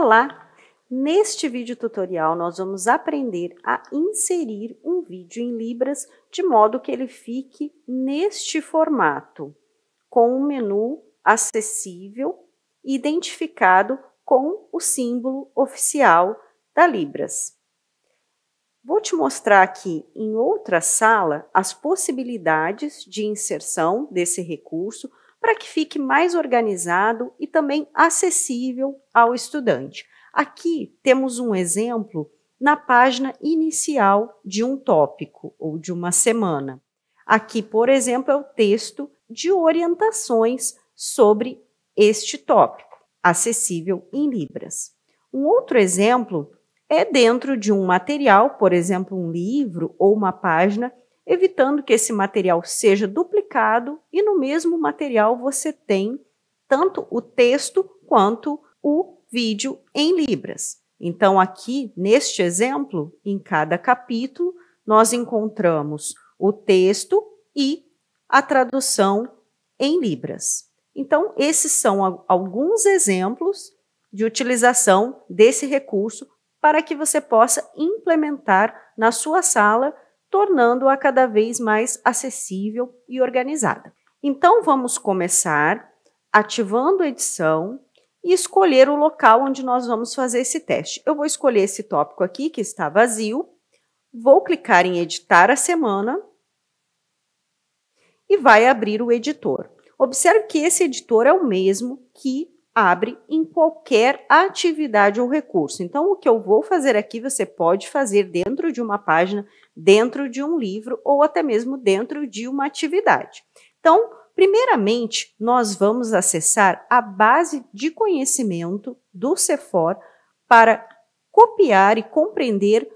Olá! Neste vídeo tutorial, nós vamos aprender a inserir um vídeo em Libras de modo que ele fique neste formato, com um menu acessível identificado com o símbolo oficial da Libras. Vou te mostrar aqui em outra sala as possibilidades de inserção desse recurso para que fique mais organizado e também acessível ao estudante. Aqui temos um exemplo na página inicial de um tópico ou de uma semana. Aqui, por exemplo, é o texto de orientações sobre este tópico, acessível em Libras. Um outro exemplo é dentro de um material, por exemplo, um livro ou uma página evitando que esse material seja duplicado e no mesmo material você tem tanto o texto quanto o vídeo em libras. Então, aqui neste exemplo, em cada capítulo, nós encontramos o texto e a tradução em libras. Então, esses são alguns exemplos de utilização desse recurso para que você possa implementar na sua sala tornando-a cada vez mais acessível e organizada. Então vamos começar ativando a edição e escolher o local onde nós vamos fazer esse teste. Eu vou escolher esse tópico aqui que está vazio, vou clicar em editar a semana e vai abrir o editor. Observe que esse editor é o mesmo que abre em qualquer atividade ou recurso. Então, o que eu vou fazer aqui, você pode fazer dentro de uma página dentro de um livro ou até mesmo dentro de uma atividade. Então, primeiramente, nós vamos acessar a base de conhecimento do CEFOR para copiar e compreender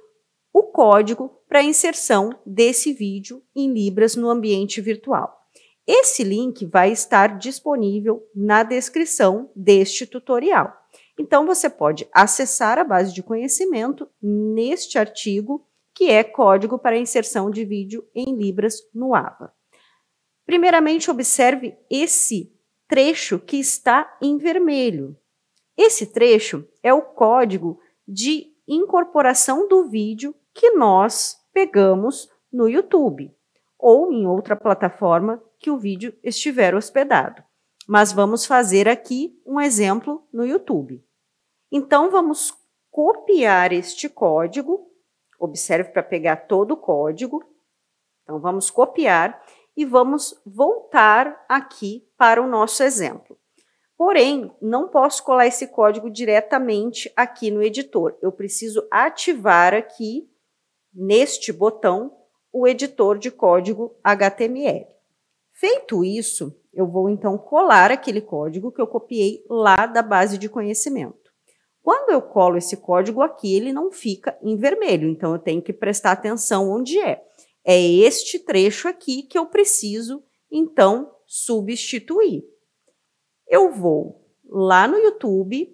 o código para inserção desse vídeo em Libras no ambiente virtual. Esse link vai estar disponível na descrição deste tutorial. Então, você pode acessar a base de conhecimento neste artigo que é código para inserção de vídeo em Libras no AVA. Primeiramente, observe esse trecho que está em vermelho. Esse trecho é o código de incorporação do vídeo que nós pegamos no YouTube ou em outra plataforma que o vídeo estiver hospedado. Mas vamos fazer aqui um exemplo no YouTube. Então, vamos copiar este código Observe para pegar todo o código. Então, vamos copiar e vamos voltar aqui para o nosso exemplo. Porém, não posso colar esse código diretamente aqui no editor. Eu preciso ativar aqui, neste botão, o editor de código HTML. Feito isso, eu vou então colar aquele código que eu copiei lá da base de conhecimento. Quando eu colo esse código aqui, ele não fica em vermelho, então eu tenho que prestar atenção onde é. É este trecho aqui que eu preciso, então, substituir. Eu vou lá no YouTube,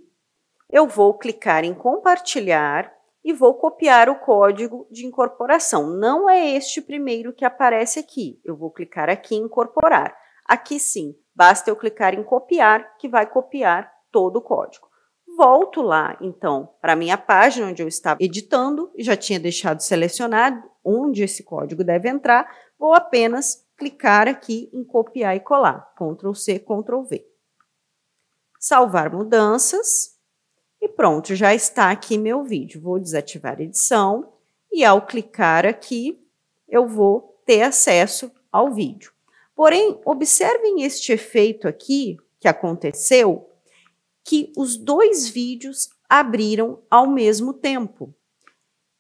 eu vou clicar em compartilhar e vou copiar o código de incorporação. Não é este primeiro que aparece aqui. Eu vou clicar aqui em incorporar. Aqui sim, basta eu clicar em copiar, que vai copiar todo o código volto lá, então, para a minha página onde eu estava editando, já tinha deixado selecionado onde esse código deve entrar, vou apenas clicar aqui em copiar e colar, Ctrl C, Ctrl V. Salvar mudanças e pronto, já está aqui meu vídeo. Vou desativar edição e ao clicar aqui, eu vou ter acesso ao vídeo. Porém, observem este efeito aqui que aconteceu que os dois vídeos abriram ao mesmo tempo.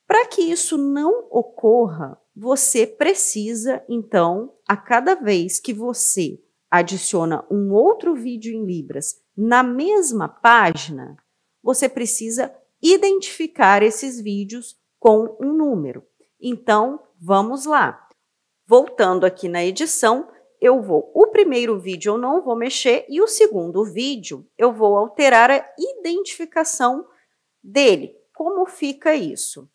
Para que isso não ocorra, você precisa, então, a cada vez que você adiciona um outro vídeo em Libras na mesma página, você precisa identificar esses vídeos com um número. Então, vamos lá. Voltando aqui na edição, eu vou, o primeiro vídeo eu não vou mexer e o segundo vídeo eu vou alterar a identificação dele. Como fica isso?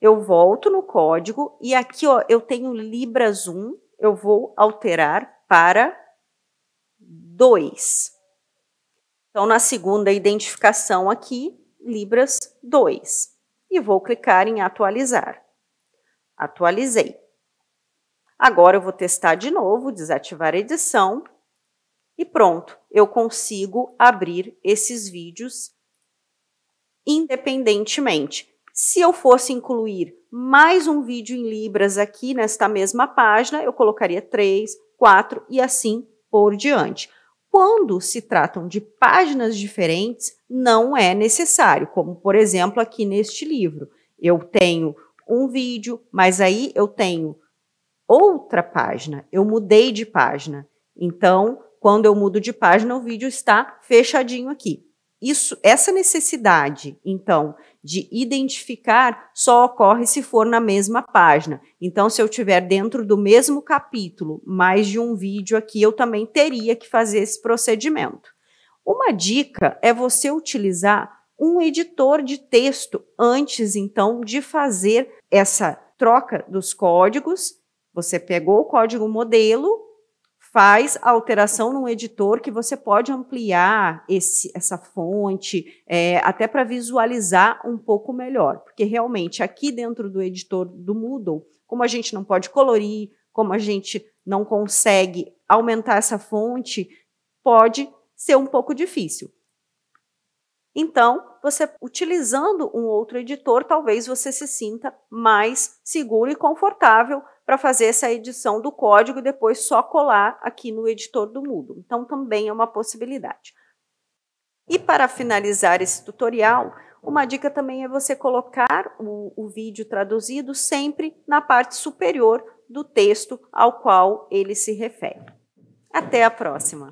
Eu volto no código e aqui ó, eu tenho Libras 1, eu vou alterar para 2. Então, na segunda identificação aqui, Libras 2. E vou clicar em atualizar. Atualizei. Agora eu vou testar de novo, desativar a edição e pronto. Eu consigo abrir esses vídeos independentemente. Se eu fosse incluir mais um vídeo em libras aqui nesta mesma página, eu colocaria três, quatro e assim por diante. Quando se tratam de páginas diferentes, não é necessário, como por exemplo aqui neste livro. Eu tenho um vídeo, mas aí eu tenho outra página, eu mudei de página. Então, quando eu mudo de página, o vídeo está fechadinho aqui. Isso, essa necessidade, então, de identificar só ocorre se for na mesma página. Então, se eu tiver dentro do mesmo capítulo mais de um vídeo aqui, eu também teria que fazer esse procedimento. Uma dica é você utilizar um editor de texto antes, então, de fazer essa troca dos códigos você pegou o código modelo, faz a alteração num editor que você pode ampliar esse, essa fonte, é, até para visualizar um pouco melhor. Porque realmente aqui dentro do editor do Moodle, como a gente não pode colorir, como a gente não consegue aumentar essa fonte, pode ser um pouco difícil. Então, você utilizando um outro editor, talvez você se sinta mais seguro e confortável para fazer essa edição do código e depois só colar aqui no editor do Moodle. Então, também é uma possibilidade. E para finalizar esse tutorial, uma dica também é você colocar o, o vídeo traduzido sempre na parte superior do texto ao qual ele se refere. Até a próxima!